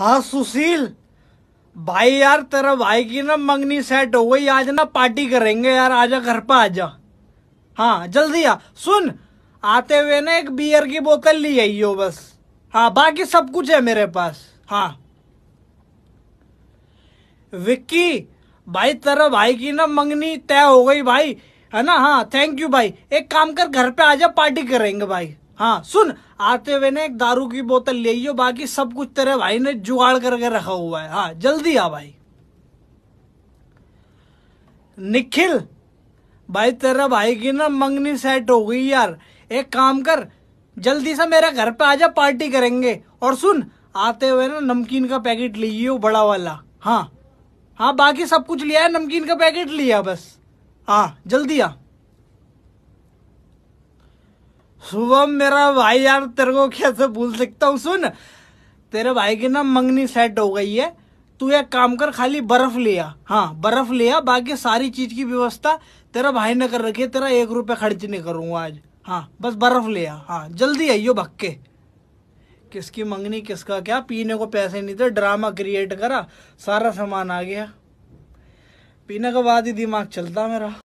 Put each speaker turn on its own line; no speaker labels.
हाँ सुशील भाई यार तेरा भाई की ना मंगनी सेट हो गई आज ना पार्टी करेंगे यार आजा घर पर आजा हाँ जल्दी आ सुन आते हुए ना एक बियर की बोतल ली आई हो बस हाँ बाकी सब कुछ है मेरे पास हाँ विक्की भाई तेरा भाई की ना मंगनी तय हो गई भाई है ना हाँ थैंक यू भाई एक काम कर घर पे आजा पार्टी करेंगे भाई हाँ सुन आते हुए ना एक दारू की बोतल ले लियो बाकी सब कुछ तेरे भाई ने जुगाड़ करके रखा हुआ है हाँ जल्दी आ भाई निखिल भाई तेरा भाई की ना मंगनी सेट हो गई यार एक काम कर जल्दी से मेरे घर पे आजा पार्टी करेंगे और सुन आते हुए ना नमकीन का पैकेट लियो बड़ा वाला हाँ हाँ बाकी सब कुछ लिया है नमकीन का पैकेट लिया बस हाँ जल्दी आ सुबह मेरा भाई यार तेरे को कैसे भूल सकता हूँ सुन तेरे भाई की ना मंगनी सेट हो गई है तू एक काम कर खाली बर्फ लिया हाँ बर्फ लिया बाकी सारी चीज की व्यवस्था तेरा भाई ने कर रखी है तेरा एक रुपया खर्च नहीं करूँगा आज हाँ बस बर्फ लिया हाँ जल्दी आइयो भक्के किसकी मंगनी किसका क्या पीने को पैसे नहीं थे ड्रामा क्रिएट करा सारा सामान आ गया पीने के बाद ही दिमाग चलता मेरा